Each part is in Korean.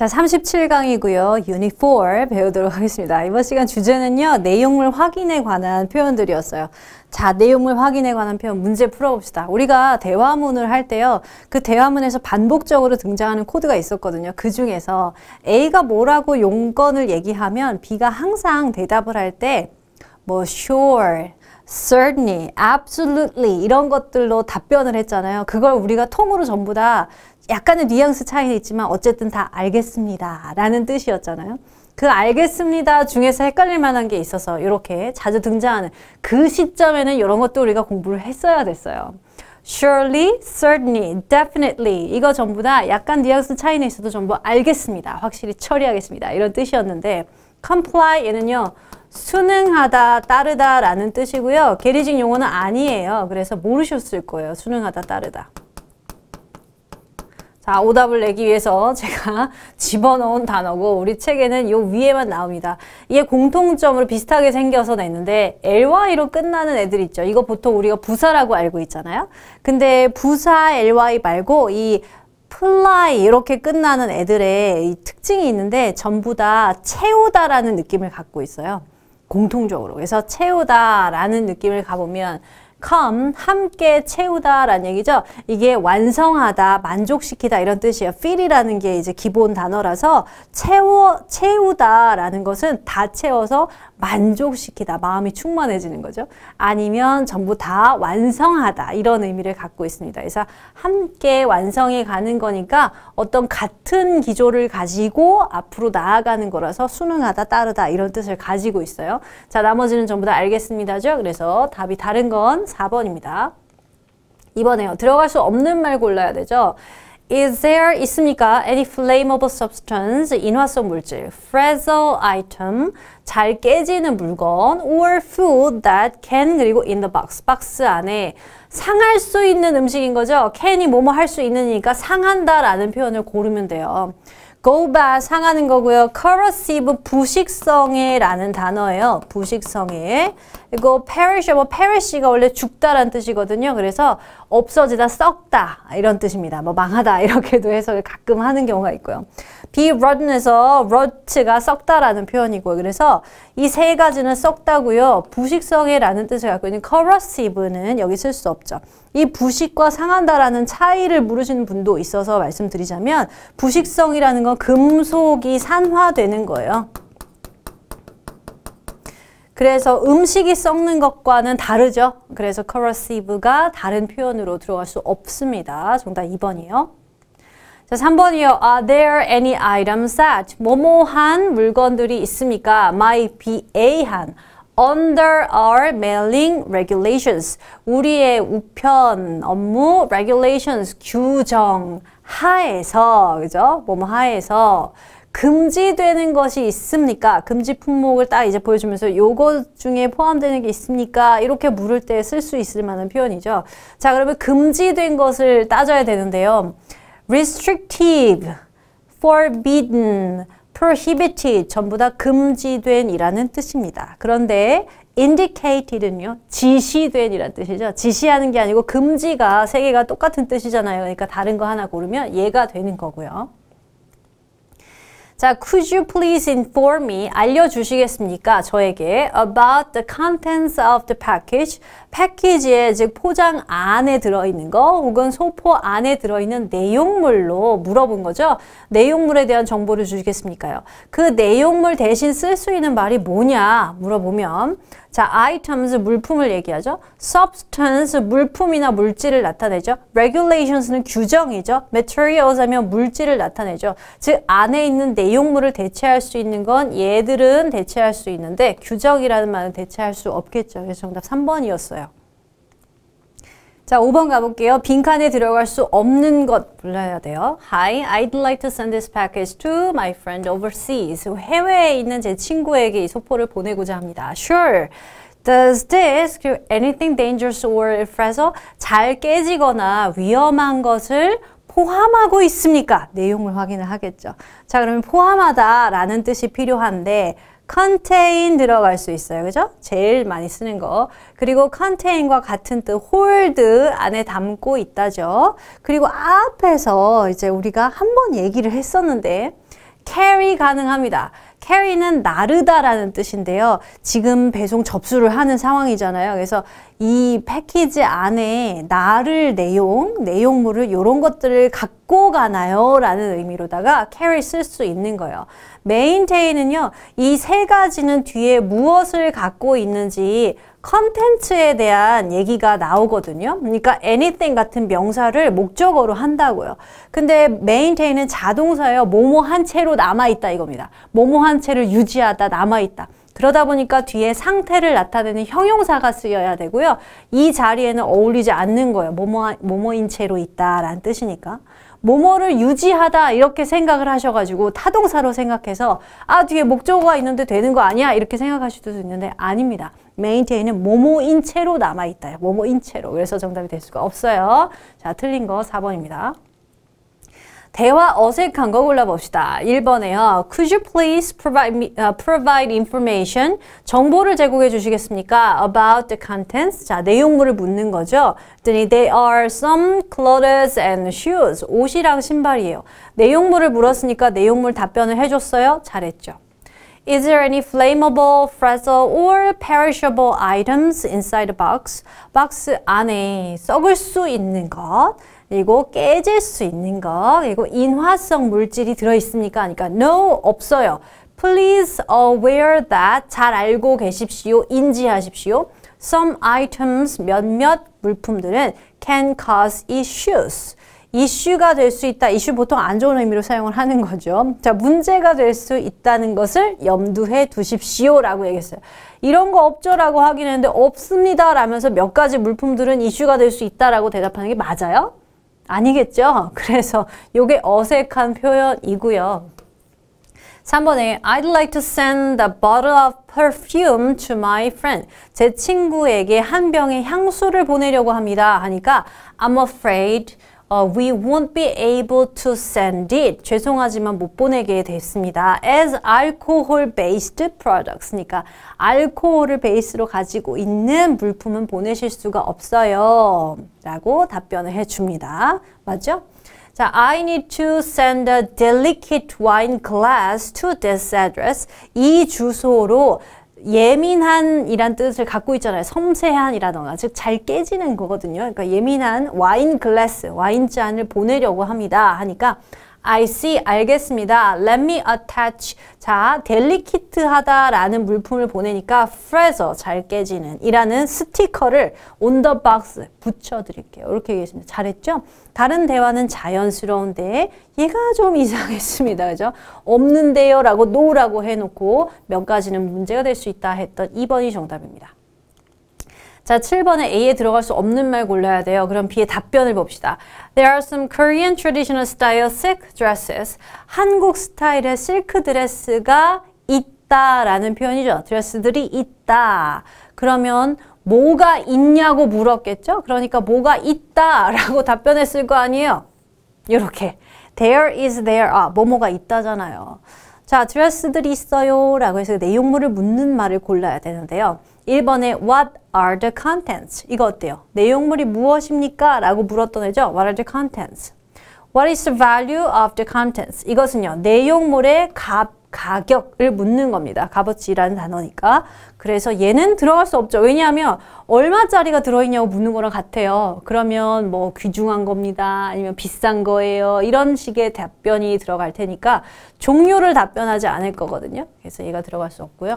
자, 37강이고요. 유닛 4 배우도록 하겠습니다. 이번 시간 주제는요. 내용물 확인에 관한 표현들이었어요. 자, 내용물 확인에 관한 표현 문제 풀어봅시다. 우리가 대화문을 할 때요. 그 대화문에서 반복적으로 등장하는 코드가 있었거든요. 그 중에서 A가 뭐라고 용건을 얘기하면 B가 항상 대답을 할 때 뭐 sure, certainly, absolutely 이런 것들로 답변을 했잖아요. 그걸 우리가 통으로 전부 다 약간의 뉘앙스 차이는 있지만 어쨌든 다 알겠습니다. 라는 뜻이었잖아요. 그 알겠습니다 중에서 헷갈릴 만한 게 있어서 이렇게 자주 등장하는 그 시점에는 이런 것도 우리가 공부를 했어야 됐어요. surely, certainly, definitely 이거 전부 다 약간 뉘앙스 차이는 있어도 전부 알겠습니다. 확실히 처리하겠습니다. 이런 뜻이었는데 comply 얘는요. 순응하다 따르다 라는 뜻이고요. 게리징 용어는 아니에요. 그래서 모르셨을 거예요. 순응하다 따르다. 자, 오답을 내기 위해서 제가 집어넣은 단어고 우리 책에는 요 위에만 나옵니다. 이게 공통점으로 비슷하게 생겨서 냈는데 ly로 끝나는 애들 있죠. 이거 보통 우리가 부사라고 알고 있잖아요. 근데 부사 ly 말고 이 플라이 이렇게 끝나는 애들의 이 특징이 있는데 전부 다 채우다라는 느낌을 갖고 있어요. 공통적으로. 그래서 채우다라는 느낌을 가보면 come 함께 채우다라는 얘기죠. 이게 완성하다, 만족시키다 이런 뜻이에요. fill이라는 게 이제 기본 단어라서 채워 채우다라는 것은 다 채워서 만족시키다, 마음이 충만해지는 거죠. 아니면 전부 다 완성하다 이런 의미를 갖고 있습니다. 그래서 함께 완성해 가는 거니까 어떤 같은 기조를 가지고 앞으로 나아가는 거라서 순응하다, 따르다 이런 뜻을 가지고 있어요. 자, 나머지는 전부 다 알겠습니다죠. 그래서 답이 다른 건 4번입니다. 이번에요. 들어갈 수 없는 말 골라야 되죠. Is there 있습니까? Any flammable substance 인화성 물질, fragile item 잘 깨지는 물건, or food that can 그리고 in the box 박스 안에 상할 수 있는 음식인 거죠. can이 뭐뭐 할 수 있는니까 상한다라는 표현을 고르면 돼요. go바 상하는 거고요. corrosive 부식성해라는 단어예요. 부식성해. 이거 perishable, 뭐 perish가 원래 죽다란 뜻이거든요. 그래서 없어지다, 썩다 이런 뜻입니다. 뭐 망하다 이렇게도 해석을 가끔 하는 경우가 있고요. be rotten에서 rot가 썩다라는 표현이고요. 그래서 이 세 가지는 썩다고요. 부식성이라는 뜻을 갖고 있는 corrosive는 여기 쓸 수 없죠. 이 부식과 상한다라는 차이를 물으시는 분도 있어서 말씀드리자면 부식성이라는 건 금속이 산화되는 거예요. 그래서 음식이 썩는 것과는 다르죠. 그래서 corrosive가 다른 표현으로 들어갈 수 없습니다. 정답 2번이요. 에 자, 3번이요. Are there any items that 뭐뭐한 물건들이 있습니까? might be A한 under our mailing regulations. 우리의 우편 업무 regulations 규정 하에서 그죠? 뭐뭐 하에서 금지되는 것이 있습니까? 금지 품목을 딱 이제 보여주면서 요거 중에 포함되는 게 있습니까? 이렇게 물을 때 쓸 수 있을 만한 표현이죠. 자, 그러면 금지된 것을 따져야 되는데요. restrictive, forbidden, prohibited 전부 다 금지된 이라는 뜻입니다. 그런데 indicated는요. 지시된 이란 뜻이죠. 지시하는 게 아니고 금지가 세 개가 똑같은 뜻이잖아요. 그러니까 다른 거 하나 고르면 얘가 되는 거고요. 자, could you please inform me 알려주시겠습니까? 저에게 about the contents of the package 패키지의 즉 포장 안에 들어있는 거 혹은 소포 안에 들어있는 내용물로 물어본 거죠. 내용물에 대한 정보를 주시겠습니까요? 그 내용물 대신 쓸 수 있는 말이 뭐냐 물어보면 자, items 물품을 얘기하죠. substance 물품이나 물질을 나타내죠. regulations는 규정이죠. materials 하면 물질을 나타내죠. 즉 안에 있는 내용물을 대체할 수 있는 건 얘들은 대체할 수 있는데 규정이라는 말은 대체할 수 없겠죠. 그래서 정답 3번이었어요. 자, 5번 가볼게요. 빈칸에 들어갈 수 없는 것 불러야 돼요. Hi, I'd like to send this package to my friend overseas. 해외에 있는 제 친구에게 이 소포를 보내고자 합니다. Sure. Does this do anything dangerous or fragile? 잘 깨지거나 위험한 것을 포함하고 있습니까? 내용을 확인을 하겠죠. 자, 그러면 포함하다라는 뜻이 필요한데 contain 들어갈 수 있어요. 그죠? 제일 많이 쓰는 거. 그리고 contain과 같은 뜻 hold 안에 담고 있다죠. 그리고 앞에서 이제 우리가 한 번 얘기를 했었는데 carry 가능합니다. carry는 나르다라는 뜻인데요. 지금 배송 접수를 하는 상황이잖아요. 그래서 이 패키지 안에 나를 내용, 내용물을 이런 것들을 갖고 가나요? 라는 의미로다가 carry 쓸 수 있는 거예요. 메인테 n t 은요이 세 가지는 뒤에 무엇을 갖고 있는지 컨텐츠에 대한 얘기가 나오거든요. 그러니까 anything 같은 명사를 목적어로 한다고요. 근데 maintain은 자동사예요. 뭐뭐 한 채로 남아있다 이겁니다. 뭐뭐 한 채를 유지하다 남아있다. 그러다 보니까 뒤에 상태를 나타내는 형용사가 쓰여야 되고요. 이 자리에는 어울리지 않는 거예요. 뭐뭐, 뭐뭐인 채로 있다라는 뜻이니까. 뭐뭐를 유지하다 이렇게 생각을 하셔가지고 타동사로 생각해서 아 뒤에 목적어가 있는데 되는 거 아니야 이렇게 생각하실 수도 있는데 아닙니다. 메인 i n t a i n 은 뭐뭐인 채로 남아있다. 뭐뭐인 채로. 그래서 정답이 될 수가 없어요. 자 틀린 거 4번입니다. 대화 어색한 거 골라봅시다. 1번에요. Could you please provide, me, uh, provide information? 정보를 제공해 주시겠습니까? About the contents. 자, 내용물을 묻는 거죠. 그랬더니 They are some clothes and shoes. 옷이랑 신발이에요. 내용물을 물었으니까 내용물 답변을 해줬어요. 잘했죠. Is there any flammable, fragile, or perishable items inside the box? 박스 안에 썩을 수 있는 것. 그리고 깨질 수 있는 거, 그리고 인화성 물질이 들어있습니까? 그러니까 no, 없어요. Please aware that 잘 알고 계십시오. 인지하십시오. Some items 몇몇 물품들은 can cause issues. 이슈가 될 수 있다. 이슈 보통 안 좋은 의미로 사용을 하는 거죠. 자, 문제가 될 수 있다는 것을 염두해 두십시오. 라고 얘기했어요. 이런 거 없죠? 라고 하긴 했는데, 없습니다. 라면서 몇 가지 물품들은 이슈가 될 수 있다. 라고 대답하는 게 맞아요? 아니겠죠? 그래서 이게 어색한 표현이고요. 3번에 I'd like to send a bottle of perfume to my friend. 제 친구에게 한 병의 향수를 보내려고 합니다. 하니까 I'm afraid uh, we won't be able to send it. 죄송하지만 못 보내게 됐습니다. as alcohol-based products. 그러니까 알코올을 베이스로 가지고 있는 물품은 보내실 수가 없어요. 라고 답변을 해줍니다. 맞죠? 자, I need to send a delicate wine glass to this address. 이 주소로 예민한이란 뜻을 갖고 있잖아요. 섬세한이라던가 즉 잘 깨지는 거거든요. 그러니까 예민한 와인 글래스, 와인 잔을 보내려고 합니다. 하니까 I see, 알겠습니다. Let me attach. 자, 델리키트하다라는 물품을 보내니까 f r a z z 잘 깨지는 이라는 스티커를 on the box 붙여드릴게요. 이렇게 얘기했습니다. 잘했죠? 다른 대화는 자연스러운데 얘가 좀 이상했습니다. 그죠? 없는데요 라고 no라고 해놓고 몇 가지는 문제가 될 수 있다 했던 2번이 정답입니다. 자, 7번에 A에 들어갈 수 없는 말 골라야 돼요. 그럼 B의 답변을 봅시다. There are some Korean traditional style silk dresses. 한국 스타일의 실크 드레스가 있다 라는 표현이죠. 드레스들이 있다. 그러면 뭐가 있냐고 물었겠죠? 그러니까 뭐가 있다 라고 답변했을 거 아니에요. 이렇게 There is there 아, 뭐뭐가 있다잖아요. 자, 드레스들이 있어요 라고 해서 내용물을 묻는 말을 골라야 되는데요. 1번에 What are the contents? 이거 어때요? 내용물이 무엇입니까? 라고 물었던 애죠? What are the contents? What is the value of the contents? 이것은요. 내용물의 값, 가격을 묻는 겁니다. 값어치라는 단어니까. 그래서 얘는 들어갈 수 없죠. 왜냐하면 얼마짜리가 들어있냐고 묻는 거랑 같아요. 그러면 뭐 귀중한 겁니다. 아니면 비싼 거예요. 이런 식의 답변이 들어갈 테니까 종류를 답변하지 않을 거거든요. 그래서 얘가 들어갈 수 없고요.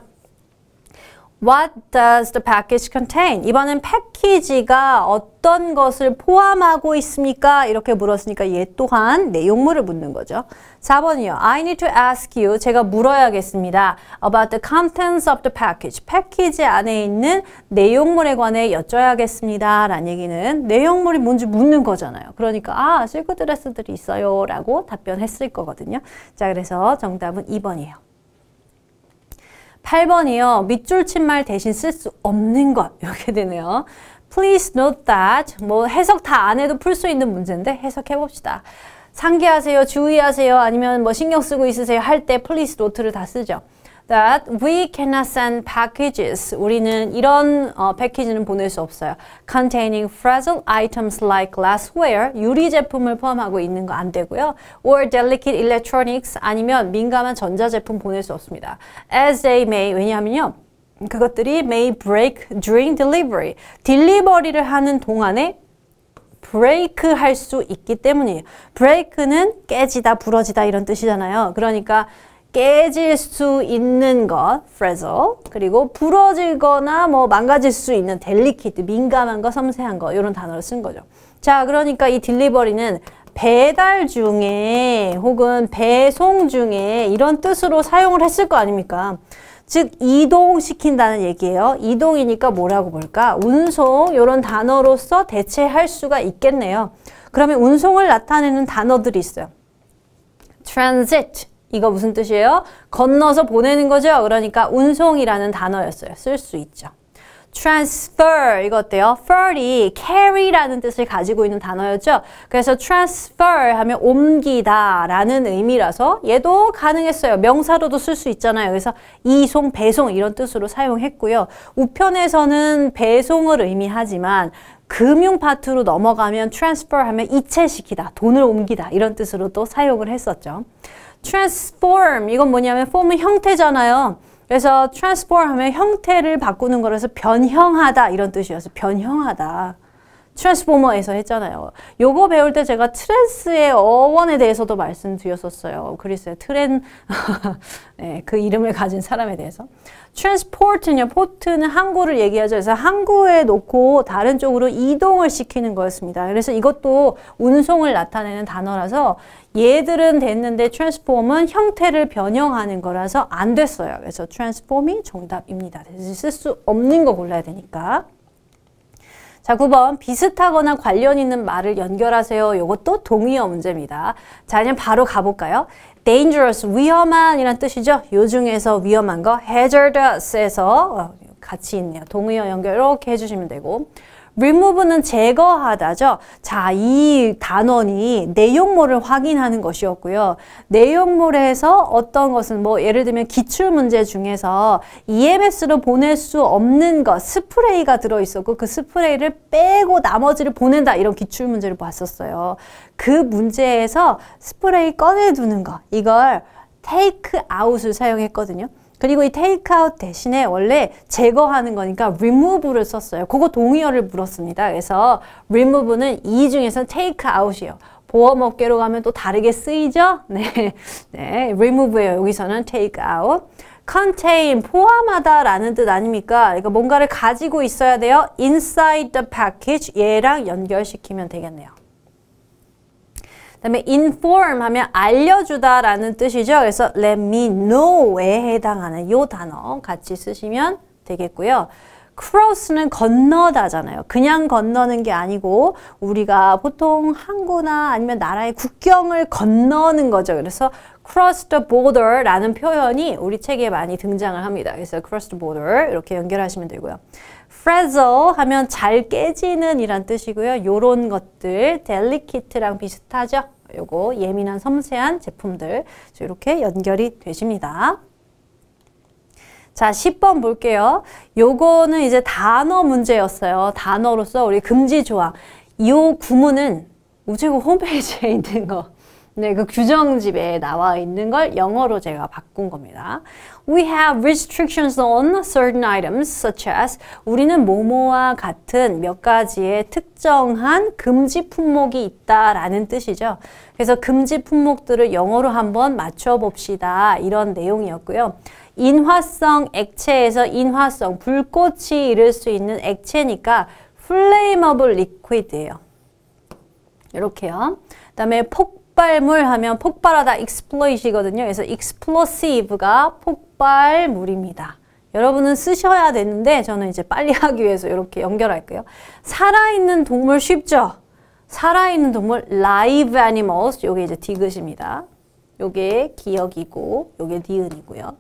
What does the package contain? 이번엔 패키지가 어떤 것을 포함하고 있습니까? 이렇게 물었으니까 얘 또한 내용물을 묻는 거죠. 4번이요. I need to ask you. 제가 물어야겠습니다. About the contents of the package. 패키지 안에 있는 내용물에 관해 여쭤야겠습니다. 라는 얘기는 내용물이 뭔지 묻는 거잖아요. 그러니까 아 실크 드레스들이 있어요. 라고 답변했을 거거든요. 자 그래서 정답은 2번이에요. 8번이요. 밑줄 친 말 대신 쓸 수 없는 것 이렇게 되네요. Please note that 뭐 해석 다 안 해도 풀 수 있는 문제인데 해석해 봅시다. 상기하세요, 주의하세요, 아니면 뭐 신경 쓰고 있으세요 할 때 please note를 다 쓰죠. that we cannot send packages. 우리는 이런 어, 패키지는 보낼 수 없어요. containing fragile items like glassware, 유리 제품을 포함하고 있는 거 안 되고요. or delicate electronics 아니면 민감한 전자 제품 보낼 수 없습니다. as they may 왜냐하면요. 그것들이 may break during delivery. 딜리버리를 하는 동안에 브레이크 할수 있기 때문이에요. 브레이크는 깨지다, 부러지다 이런 뜻이잖아요. 그러니까 깨질 수 있는 것, frazzle. 그리고 부러지거나 뭐 망가질 수 있는 delicate, 민감한 거, 섬세한 거 이런 단어를 쓴 거죠. 자, 그러니까 이 딜리버리는 배달 중에 혹은 배송 중에 이런 뜻으로 사용을 했을 거 아닙니까? 즉 이동시킨다는 얘기예요. 이동이니까 뭐라고 볼까? 운송 이런 단어로서 대체할 수가 있겠네요. 그러면 운송을 나타내는 단어들이 있어요. transit 이거 무슨 뜻이에요? 건너서 보내는 거죠. 그러니까 운송이라는 단어였어요. 쓸 수 있죠. transfer 이거 어때요? fer이 carry라는 뜻을 가지고 있는 단어였죠. 그래서 transfer 하면 옮기다 라는 의미라서 얘도 가능했어요. 명사로도 쓸 수 있잖아요. 그래서 이송, 배송 이런 뜻으로 사용했고요. 우편에서는 배송을 의미하지만 금융 파트로 넘어가면 transfer 하면 이체시키다, 돈을 옮기다 이런 뜻으로 또 사용을 했었죠. transform 이건 뭐냐면 form은 형태잖아요. 그래서 transform 하면 형태를 바꾸는 거라서 변형하다 이런 뜻이어서 변형하다. 트랜스포머에서 했잖아요. 요거 배울 때 제가 트랜스의 어원에 대해서도 말씀드렸었어요. 그리스의 트렌 네, 그 이름을 가진 사람에 대해서. 트랜스포트는요. 포트는 항구를 얘기하죠. 그래서 항구에 놓고 다른 쪽으로 이동을 시키는 거였습니다. 그래서 이것도 운송을 나타내는 단어라서 얘들은 됐는데 트랜스폼은 형태를 변형하는 거라서 안 됐어요. 그래서 트랜스폼이 정답입니다. 쓸 수 없는 거 골라야 되니까. 자, 9번 비슷하거나 관련 있는 말을 연결하세요. 이것도 동의어 문제입니다. 자, 그냥 바로 가볼까요? dangerous, 위험한 이란 뜻이죠. 요 중에서 위험한 거 hazardous에서 같이 어, 있네요. 동의어 연결 이렇게 해주시면 되고 remove는 제거하다죠. 자, 이 단원이 내용물을 확인하는 것이었고요. 내용물에서 어떤 것은 뭐 예를 들면 기출 문제 중에서 EMS로 보낼 수 없는 것, 스프레이가 들어 있었고 그 스프레이를 빼고 나머지를 보낸다 이런 기출 문제를 봤었어요. 그 문제에서 스프레이 꺼내 두는 거. 이걸 테이크 아웃을 사용했거든요. 그리고 이 테이크아웃 대신에 원래 제거하는 거니까 remove를 썼어요. 그거 동의어를 물었습니다. 그래서 remove는 이 중에서 테이크아웃이에요. 보험업계로 가면 또 다르게 쓰이죠? 네, 네, remove예요. 여기서는 take out. contain, 포함하다 라는 뜻 아닙니까? 그러니까 뭔가를 가지고 있어야 돼요. inside the package 얘랑 연결시키면 되겠네요. 다음에 inform 하면 알려주다라는 뜻이죠. 그래서 let me know에 해당하는 요 단어 같이 쓰시면 되겠고요. cross는 건너다잖아요. 그냥 건너는 게 아니고 우리가 보통 항구나 아니면 나라의 국경을 건너는 거죠. 그래서 cross the border라는 표현이 우리 책에 많이 등장을 합니다. 그래서 cross the border 이렇게 연결하시면 되고요. frazzle 하면 잘 깨지는 이란 뜻이고요. 요런 것들 delicate랑 비슷하죠. 요거 예민한 섬세한 제품들 이렇게 연결이 되십니다. 자, 10번 볼게요. 요거는 이제 단어 문제였어요. 단어로서 우리 금지 조항. 요 구문은 우체국 홈페이지에 있는 거 네, 그 규정집에 나와 있는 걸 영어로 제가 바꾼 겁니다. We have restrictions on certain items such as 우리는 모모와 같은 몇 가지의 특정한 금지 품목이 있다라는 뜻이죠. 그래서 금지 품목들을 영어로 한번 맞춰봅시다. 이런 내용이었고요. 인화성 액체에서 인화성, 불꽃이 이를 수 있는 액체니까 플레이머블 리퀴드예요. 이렇게요. 그 다음에 폭 폭발물 하면 폭발하다 exploit이거든요. 그래서 explosive가 폭발물입니다. 여러분은 쓰셔야 되는데 저는 이제 빨리 하기 위해서 이렇게 연결할게요. 살아있는 동물 쉽죠? 살아있는 동물 live animals 요게 이제 디귿입니다. 요게 기억이고 요게 니은이고요.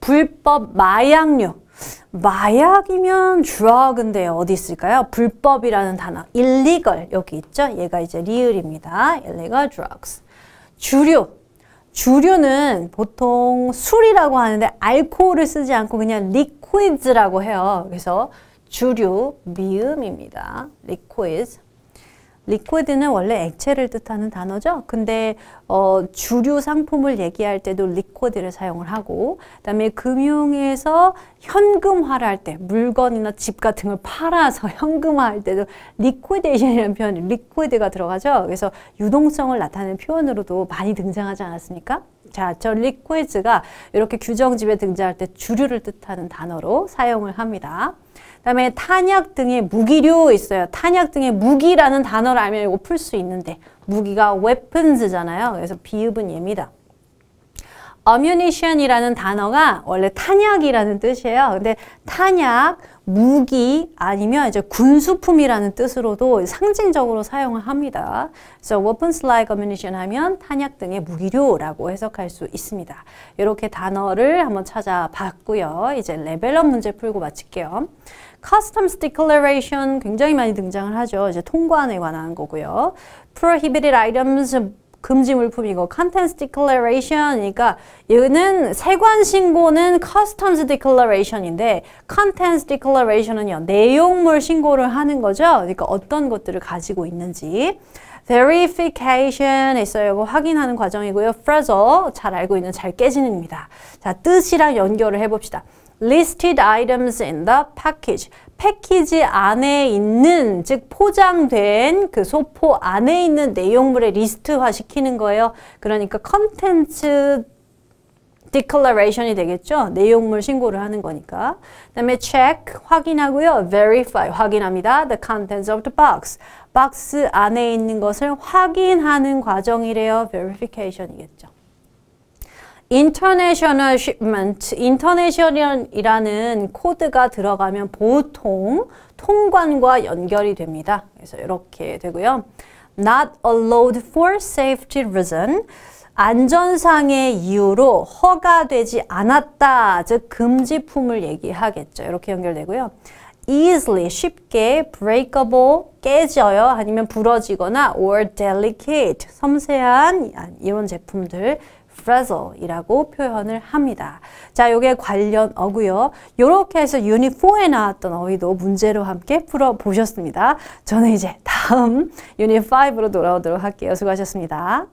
불법 마약류 마약이면 주악인데 어디 있을까요? 불법이라는 단어, illegal 여기 있죠? 얘가 이제 리을입니다. illegal drugs. 주류, 주류는 보통 술이라고 하는데 알코올을 쓰지 않고 그냥 리퀴즈라고 해요. 그래서 주류, 미음입니다. 리퀴즈. 리퀴드는 원래 액체를 뜻하는 단어죠. 근데 어, 주류 상품을 얘기할 때도 리퀴드를 사용을 하고 그다음에 금융에서 현금화를 할 때 물건이나 집 같은 걸 팔아서 현금화할 때도 리퀴데이션이라는 표현 리퀴드가 들어가죠. 그래서 유동성을 나타내는 표현으로도 많이 등장하지 않았습니까? 자, 저 리퀴즈가 이렇게 규정집에 등장할 때 주류를 뜻하는 단어로 사용을 합니다. 그다음에 탄약 등의 무기류 있어요. 탄약 등의 무기라는 단어를 알면 이거 풀 수 있는데 무기가 weapons잖아요. 그래서 비읍은 얘입니다. ammunition이라는 단어가 원래 탄약이라는 뜻이에요. 근데 탄약, 무기 아니면 이제 군수품이라는 뜻으로도 상징적으로 사용을 합니다. so, weapons like ammunition 하면 탄약 등의 무기류라고 해석할 수 있습니다. 이렇게 단어를 한번 찾아봤고요. 이제 레벨업 문제 풀고 마칠게요. Customs Declaration 굉장히 많이 등장을 하죠. 이제 통관에 관한 거고요. Prohibited items 금지 물품이고 contents declaration이니까 얘는 세관 신고는 customs declaration인데 contents declaration은 내용물 신고를 하는 거죠. 그러니까 어떤 것들을 가지고 있는지 verification 있어요. 이거 확인하는 과정이고요. phrasal 잘 알고 있는 잘 깨지는입니다. 자 뜻이랑 연결을 해봅시다. listed items in the package. 패키지 안에 있는 즉 포장된 그 소포 안에 있는 내용물의 리스트화 시키는 거예요. 그러니까 컨텐츠 declaration이 되겠죠. 내용물 신고를 하는 거니까. 그다음에 check 확인하고요. verify 확인합니다. the contents of the box. 박스 안에 있는 것을 확인하는 과정이래요. verification이겠죠. International Shipment, International이라는 코드가 들어가면 보통 통관과 연결이 됩니다. 그래서 이렇게 되고요. Not allowed for safety reason. 안전상의 이유로 허가되지 않았다. 즉 금지품을 얘기하겠죠. 이렇게 연결되고요. easily 쉽게 breakable 깨져요 아니면 부러지거나 or delicate 섬세한 이런 제품들 frazzle이라고 표현을 합니다. 자, 요게 관련 어고요. 요렇게 해서 유닛 4에 나왔던 어휘도 문제로 함께 풀어보셨습니다. 저는 이제 다음 유닛 5로 돌아오도록 할게요. 수고하셨습니다.